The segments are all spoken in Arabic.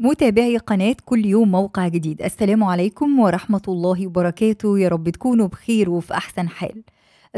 متابعي قناة كل يوم موقع جديد السلام عليكم ورحمة الله وبركاته يا رب تكونوا بخير وفي أحسن حال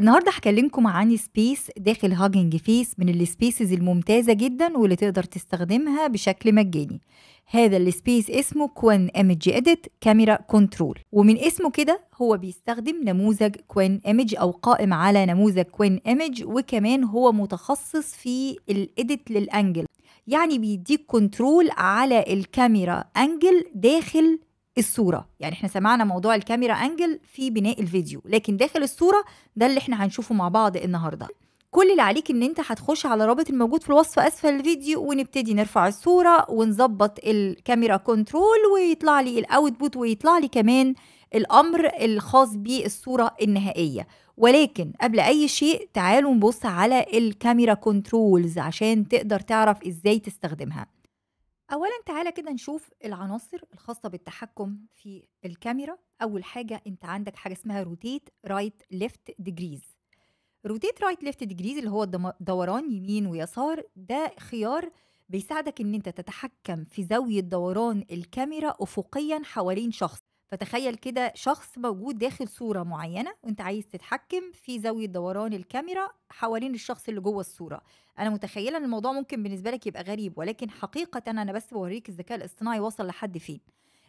النهارده هكلمكم عن سبيس داخل هاجنج فيس من السبيسز الممتازه جدا واللي تقدر تستخدمها بشكل مجاني هذا السبيس اسمه كوين ايمج اديت كاميرا كنترول ومن اسمه كده هو بيستخدم نموذج كوين ايمج او قائم على نموذج كوين ايمج وكمان هو متخصص في الاديت للانجل يعني بيديك كنترول على الكاميرا انجل داخل الصوره يعني احنا سمعنا موضوع الكاميرا انجل في بناء الفيديو لكن داخل الصوره ده اللي احنا هنشوفه مع بعض النهارده كل اللي عليك ان انت هتخش على الرابط الموجود في الوصف اسفل الفيديو ونبتدي نرفع الصوره ونظبط الكاميرا كنترول ويطلع لي الاوتبوت ويطلع لي كمان الامر الخاص بالصوره النهائيه ولكن قبل اي شيء تعالوا نبص على الكاميرا كنترولز عشان تقدر تعرف ازاي تستخدمها اولا تعالى كده نشوف العناصر الخاصه بالتحكم في الكاميرا اول حاجه انت عندك حاجه اسمها روتيت رايت ليفت ديجريز روتيت رايت ليفت ديجريز اللي هو دوران يمين ويسار ده خيار بيساعدك ان انت تتحكم في زاويه دوران الكاميرا افقيا حوالين شخص فتخيل كده شخص موجود داخل صورة معينة وانت عايز تتحكم في زاوية دوران الكاميرا حوالين الشخص اللي جوه الصورة انا متخيلة ان الموضوع ممكن بالنسبة لك يبقى غريب ولكن حقيقة انا بس بوريك الذكاء الاصطناعي وصل لحد فين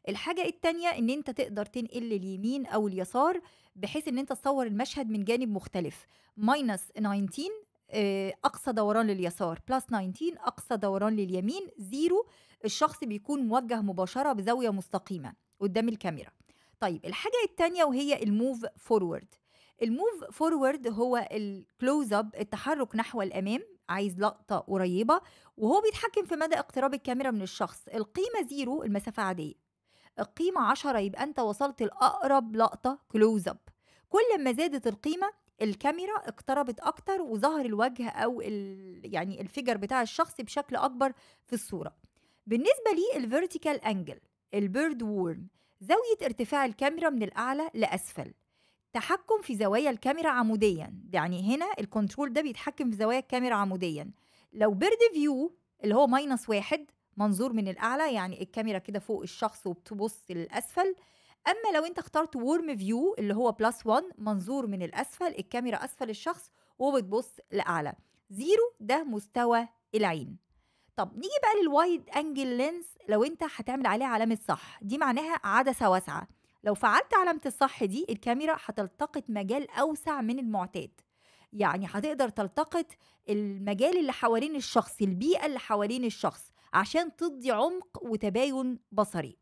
الحاجة التانية ان انت تقدر تنقل لليمين او اليسار بحيث ان انت تصور المشهد من جانب مختلف ماينس آه، 19 اقصى دوران لليسار بلس 19 اقصى دوران لليمين زيرو الشخص بيكون موجه مباشرة بزاوية مستقيمة قدام الكاميرا طيب الحاجه التانية وهي الموف فورورد الموف فورورد هو الكلوز اب التحرك نحو الامام عايز لقطه قريبه وهو بيتحكم في مدى اقتراب الكاميرا من الشخص القيمه زيرو المسافه عاديه القيمه عشرة يبقى انت وصلت لاقرب لقطه كلوز اب كل ما زادت القيمه الكاميرا اقتربت اكتر وظهر الوجه او يعني الفيجر بتاع الشخص بشكل اكبر في الصوره بالنسبه الفيرتيكال انجل البيرد وورم زاوية ارتفاع الكاميرا من الأعلى لأسفل تحكم في زوايا الكاميرا عموديا يعني هنا الكنترول ده بيتحكم في زوايا الكاميرا عموديا لو بيرد فيو اللي هو ماينس واحد منظور من الأعلى يعني الكاميرا كده فوق الشخص وبتبص للأسفل أما لو أنت اخترت وورم فيو اللي هو بلس ون منظور من الأسفل الكاميرا أسفل الشخص وبتبص لأعلى زيرو ده مستوى العين طب نيجي بقى للوايد انجل لينز لو انت هتعمل عليها علامه صح دي معناها عدسه واسعه لو فعلت علامه الصح دي الكاميرا هتلتقط مجال اوسع من المعتاد يعني هتقدر تلتقط المجال اللي حوالين الشخص البيئه اللي حوالين الشخص عشان تدي عمق وتباين بصري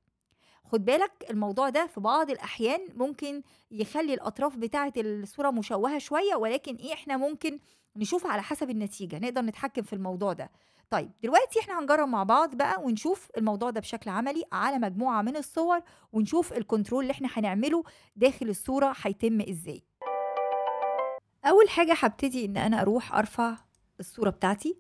خد بالك الموضوع ده في بعض الاحيان ممكن يخلي الاطراف بتاعه الصوره مشوهه شويه ولكن ايه احنا ممكن نشوف على حسب النتيجه نقدر نتحكم في الموضوع ده طيب دلوقتي احنا هنجرب مع بعض بقى ونشوف الموضوع ده بشكل عملي على مجموعه من الصور ونشوف الكنترول اللي احنا هنعمله داخل الصوره هيتم ازاي اول حاجه هبتدي ان انا اروح ارفع الصوره بتاعتي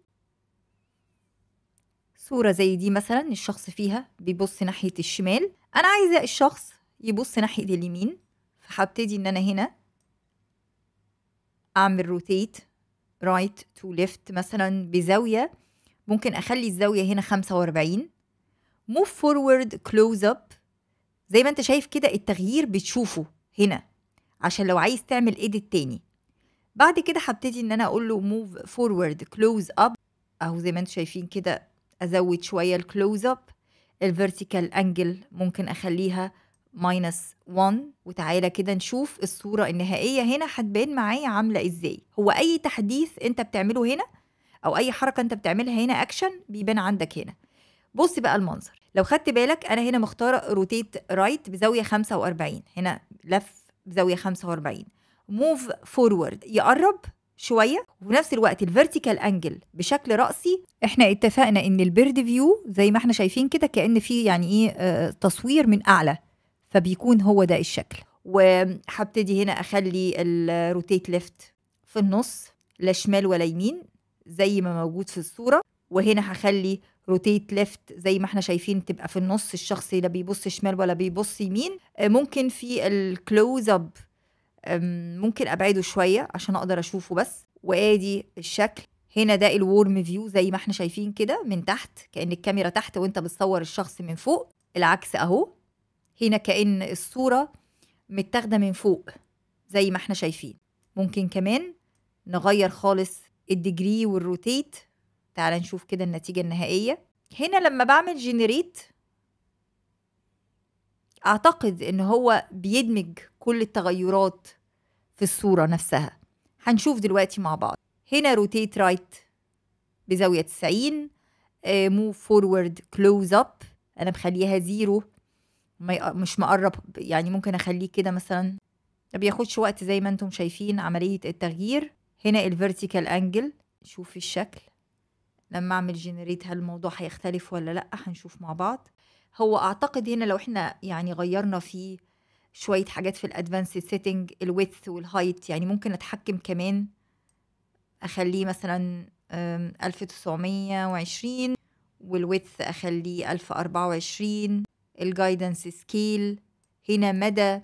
صوره زي دي مثلا الشخص فيها بيبص ناحيه الشمال انا عايزه الشخص يبص ناحيه اليمين فهبتدي ان انا هنا اعمل روتيت رايت تو ليفت مثلا بزاويه ممكن اخلي الزاويه هنا 45 موف فورورد كلوز اب زي ما انت شايف كده التغيير بتشوفه هنا عشان لو عايز تعمل ايديت تاني بعد كده هبتدي ان انا اقول له موف فورورد كلوز اب اهو زي ما انتم شايفين كده ازود شويه الكلوز اب الفيرتيكال انجل ممكن اخليها ماينس 1 وتعالى كده نشوف الصوره النهائيه هنا هتبان معايا عامله ازاي هو اي تحديث انت بتعمله هنا او اي حركه انت بتعملها هنا اكشن بيبان عندك هنا بص بقى المنظر لو خدت بالك انا هنا مختاره روتيت رايت بزاويه 45 هنا لف بزاويه 45 موف فورورد يقرب شويه وفي نفس الوقت الفيرتيكال انجل بشكل راسي احنا اتفقنا ان البيرد فيو زي ما احنا شايفين كده كان في يعني ايه اه تصوير من اعلى فبيكون هو ده الشكل وهبتدي هنا اخلي الروتيت ليفت في النص لا شمال ولا يمين زي ما موجود في الصورة وهنا هخلي روتيت ليفت زي ما احنا شايفين تبقى في النص الشخص لا بيبص شمال ولا بيبص يمين آه، ممكن في الكلوز اب ممكن ابعده شويه عشان اقدر اشوفه بس وادي الشكل هنا ده الورم فيو زي ما احنا شايفين كده من تحت كان الكاميرا تحت وانت بتصور الشخص من فوق العكس اهو هنا كان الصوره متاخده من فوق زي ما احنا شايفين ممكن كمان نغير خالص الديجري والروتيت تعال نشوف كده النتيجة النهائية هنا لما بعمل جنريت اعتقد ان هو بيدمج كل التغيرات في الصورة نفسها هنشوف دلوقتي مع بعض هنا روتيت رايت بزاوية 90 موف فورورد كلوز اب انا مخليها زيرو مش مقرب يعني ممكن اخليه كده مثلا ما بياخدش وقت زي ما انتم شايفين عملية التغيير هنا الفيرتيكال انجل شوفي الشكل لما اعمل جنريت هل الموضوع هيختلف ولا لا هنشوف مع بعض هو اعتقد هنا لو احنا يعني غيرنا فيه شويه حاجات في الادفانس سيتنج الويث والهايت يعني ممكن اتحكم كمان اخليه مثلا 1920 والويث اخليه 1024 الجايدنس سكيل هنا مدى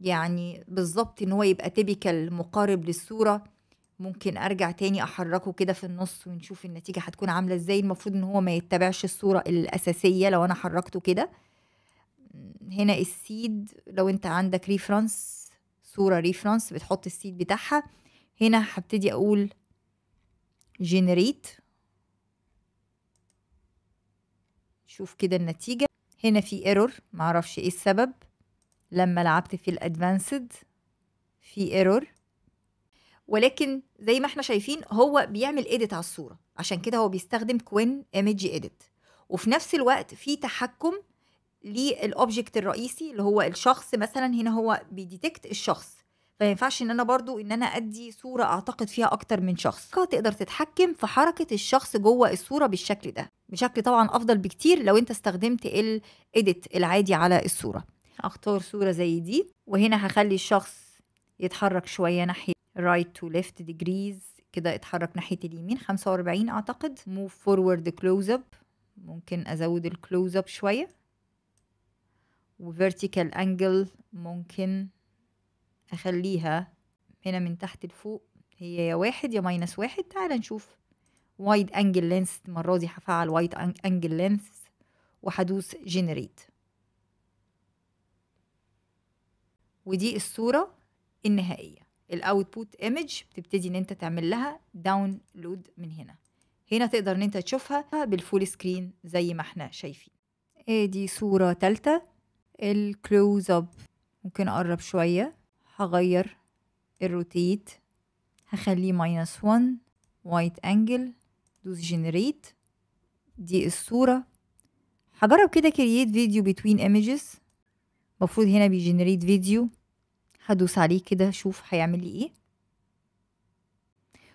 يعني بالظبط ان هو يبقى تيبيكال مقارب للصوره ممكن ارجع تاني احركه كده في النص ونشوف النتيجه هتكون عامله ازاي المفروض ان هو ما يتبعش الصوره الاساسيه لو انا حركته كده هنا السيد لو انت عندك ريفرنس صوره ريفرنس بتحط السيد بتاعها هنا هبتدي اقول جنريت شوف كده النتيجه هنا في ايرور معرفش ايه السبب لما لعبت في الادفانسد في ايرور ولكن زي ما احنا شايفين هو بيعمل ايديت على الصوره عشان كده هو بيستخدم كوين ايمج ايديت وفي نفس الوقت في تحكم للاوبجكت الرئيسي اللي هو الشخص مثلا هنا هو بيديتكت الشخص فما ينفعش ان انا برضو ان انا ادي صوره اعتقد فيها اكتر من شخص تقدر تتحكم في حركه الشخص جوه الصوره بالشكل ده بشكل طبعا افضل بكتير لو انت استخدمت الايديت العادي على الصوره اختار صوره زي دي وهنا هخلي الشخص يتحرك شويه ناحيه رايت تو ليفت ديجريز كده اتحرك ناحية اليمين 45 أعتقد موف فورورد كلوز اب ممكن أزود الكلوز اب شوية وفيرتيكال أنجل ممكن أخليها هنا من تحت لفوق هي يا واحد يا ماينس واحد تعال نشوف وايد أنجل لينس المرة دي هفعل وايد أنجل لينس وهدوس جنريت ودي الصورة النهائية الاوتبوت ايمج بتبتدي ان انت تعمل لها داونلود من هنا هنا تقدر ان انت تشوفها بالفول سكرين زي ما احنا شايفين ادي صورة تالتة الكلوز اب ممكن اقرب شوية هغير الروتيت هخليه ماينس 1 وايت انجل دوس جنريت دي الصورة هجرب كده كرييت فيديو بتوين ايمجز المفروض هنا بيجنريت فيديو هدوس عليه كده اشوف هيعمل لي ايه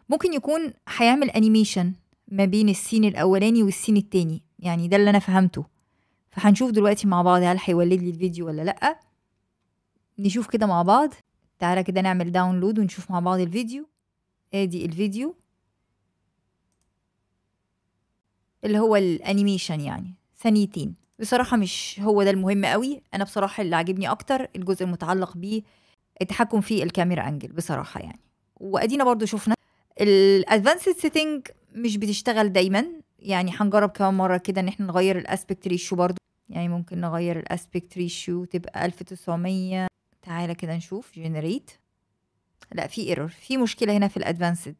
ممكن يكون هيعمل انيميشن ما بين السين الاولاني والسين التاني يعني ده اللي انا فهمته فهنشوف دلوقتي مع بعض هل هيولد لي الفيديو ولا لا نشوف كده مع بعض تعالى كده نعمل داونلود ونشوف مع بعض الفيديو ادي الفيديو اللي هو الانيميشن يعني ثانيتين بصراحة مش هو ده المهم قوي انا بصراحة اللي عاجبني اكتر الجزء المتعلق بيه التحكم في الكاميرا انجل بصراحه يعني وادينا برضو شفنا الادفانسد سيتنج مش بتشتغل دايما يعني هنجرب كمان مره كده ان احنا نغير الاسبكت ريشيو برضو يعني ممكن نغير الاسبكت ريشيو تبقى 1900 تعالى كده نشوف جنريت لا في ايرور في مشكله هنا في الادفانسد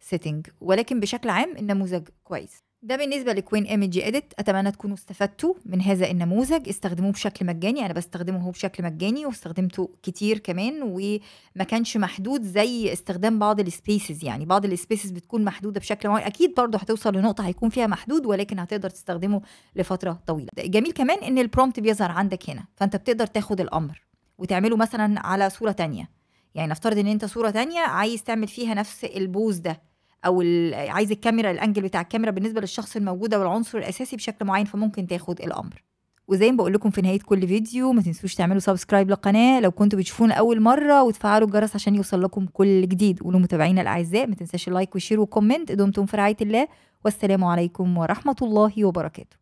سيتنج ولكن بشكل عام النموذج كويس ده بالنسبة لكوين ايميجي اديت اتمنى تكونوا استفدتوا من هذا النموذج استخدموه بشكل مجاني انا بستخدمه هو بشكل مجاني واستخدمته كتير كمان وما كانش محدود زي استخدام بعض السبيسز يعني بعض السبيسز بتكون محدودة بشكل معين اكيد برضه هتوصل لنقطة هيكون فيها محدود ولكن هتقدر تستخدمه لفترة طويلة جميل كمان ان البرومت بيظهر عندك هنا فانت بتقدر تاخد الامر وتعمله مثلا على صورة تانية يعني نفترض ان انت صورة تانية عايز تعمل فيها نفس البوز ده او عايز الكاميرا الانجل بتاع الكاميرا بالنسبه للشخص الموجوده والعنصر الاساسي بشكل معين فممكن تاخد الامر وزي ما بقول لكم في نهايه كل فيديو ما تنسوش تعملوا سبسكرايب للقناه لو كنتوا بتشوفونا اول مره وتفعلوا الجرس عشان يوصل لكم كل جديد ولمتابعينا الاعزاء ما تنساش اللايك والشير وكومنت دمتم في رعايه الله والسلام عليكم ورحمه الله وبركاته